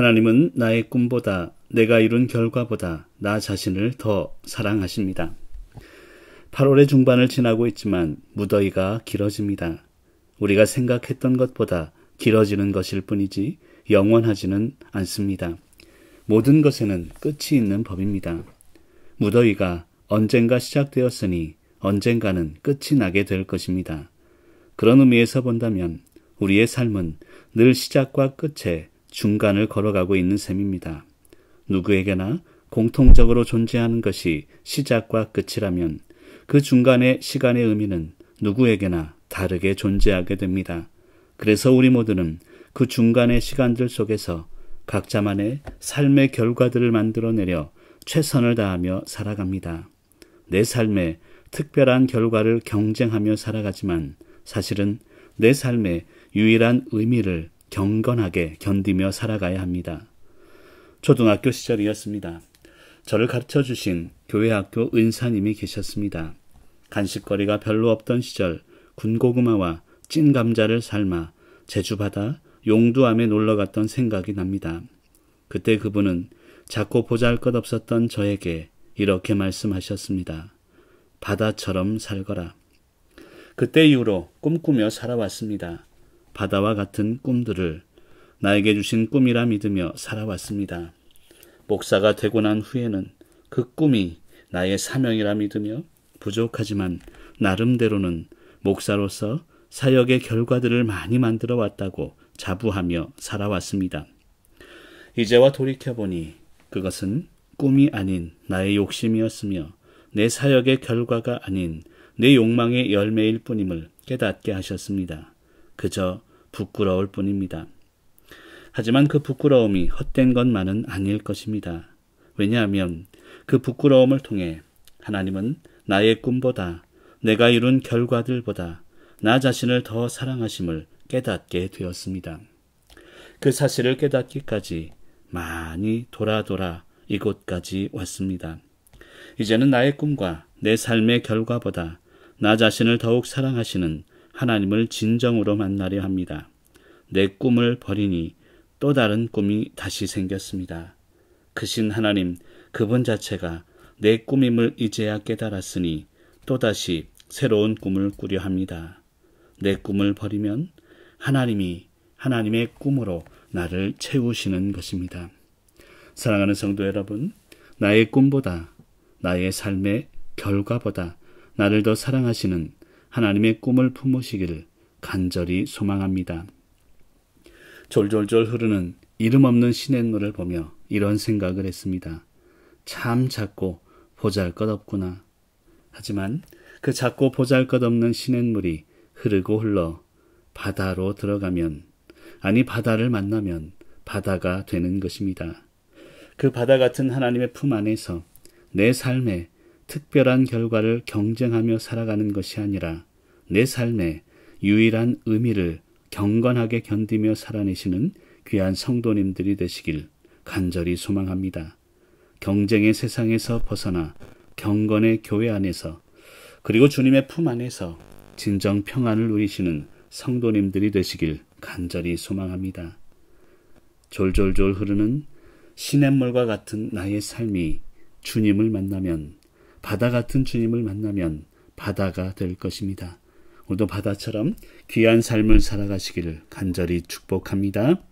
하나님은 나의 꿈보다 내가 이룬 결과보다 나 자신을 더 사랑하십니다. 8월의 중반을 지나고 있지만 무더위가 길어집니다. 우리가 생각했던 것보다 길어지는 것일 뿐이지 영원하지는 않습니다. 모든 것에는 끝이 있는 법입니다. 무더위가 언젠가 시작되었으니 언젠가는 끝이 나게 될 것입니다. 그런 의미에서 본다면 우리의 삶은 늘 시작과 끝에 중간을 걸어가고 있는 셈입니다. 누구에게나 공통적으로 존재하는 것이 시작과 끝이라면 그 중간의 시간의 의미는 누구에게나 다르게 존재하게 됩니다. 그래서 우리 모두는 그 중간의 시간들 속에서 각자만의 삶의 결과들을 만들어내려 최선을 다하며 살아갑니다. 내삶에 특별한 결과를 경쟁하며 살아가지만 사실은 내삶에 유일한 의미를 경건하게 견디며 살아가야 합니다. 초등학교 시절이었습니다. 저를 가르쳐 주신 교회학교 은사님이 계셨습니다. 간식거리가 별로 없던 시절 군고구마와 찐 감자를 삶아 제주바다 용두암에 놀러 갔던 생각이 납니다. 그때 그분은 자꾸 보잘 것 없었던 저에게 이렇게 말씀하셨습니다. 바다처럼 살거라. 그때 이후로 꿈꾸며 살아왔습니다. 바다와 같은 꿈들을 나에게 주신 꿈이라 믿으며 살아왔습니다. 목사가 되고 난 후에는 그 꿈이 나의 사명이라 믿으며 부족하지만 나름대로는 목사로서 사역의 결과들을 많이 만들어 왔다고 자부하며 살아왔습니다. 이제와 돌이켜보니 그것은 꿈이 아닌 나의 욕심이었으며 내 사역의 결과가 아닌 내 욕망의 열매일 뿐임을 깨닫게 하셨습니다. 그저 부끄러울 뿐입니다. 하지만 그 부끄러움이 헛된 것만은 아닐 것입니다. 왜냐하면 그 부끄러움을 통해 하나님은 나의 꿈보다 내가 이룬 결과들보다 나 자신을 더 사랑하심을 깨닫게 되었습니다. 그 사실을 깨닫기까지 많이 돌아 돌아 이곳까지 왔습니다. 이제는 나의 꿈과 내 삶의 결과보다 나 자신을 더욱 사랑하시는 하나님을 진정으로 만나려 합니다. 내 꿈을 버리니 또 다른 꿈이 다시 생겼습니다. 그 신 하나님, 그분 자체가 내 꿈임을 이제야 깨달았으니 또다시 새로운 꿈을 꾸려 합니다. 내 꿈을 버리면 하나님이 하나님의 꿈으로 나를 채우시는 것입니다. 사랑하는 성도 여러분, 나의 꿈보다 나의 삶의 결과보다 나를 더 사랑하시는 하나님의 꿈을 품으시기를 간절히 소망합니다. 졸졸졸 흐르는 이름 없는 시냇물을 보며 이런 생각을 했습니다. 참 작고 보잘 것 없구나. 하지만 그 작고 보잘 것 없는 시냇물이 흐르고 흘러 바다로 들어가면, 아니 바다를 만나면 바다가 되는 것입니다. 그 바다 같은 하나님의 품 안에서 내 삶에 특별한 결과를 경쟁하며 살아가는 것이 아니라 내 삶의 유일한 의미를 경건하게 견디며 살아내시는 귀한 성도님들이 되시길 간절히 소망합니다. 경쟁의 세상에서 벗어나 경건의 교회 안에서 그리고 주님의 품 안에서 진정 평안을 누리시는 성도님들이 되시길 간절히 소망합니다. 졸졸졸 흐르는 시냇물과 같은 나의 삶이 주님을 만나면 바다 같은 주님을 만나면 바다가 될 것입니다. 오늘도 바다처럼 귀한 삶을 살아가시기를 간절히 축복합니다.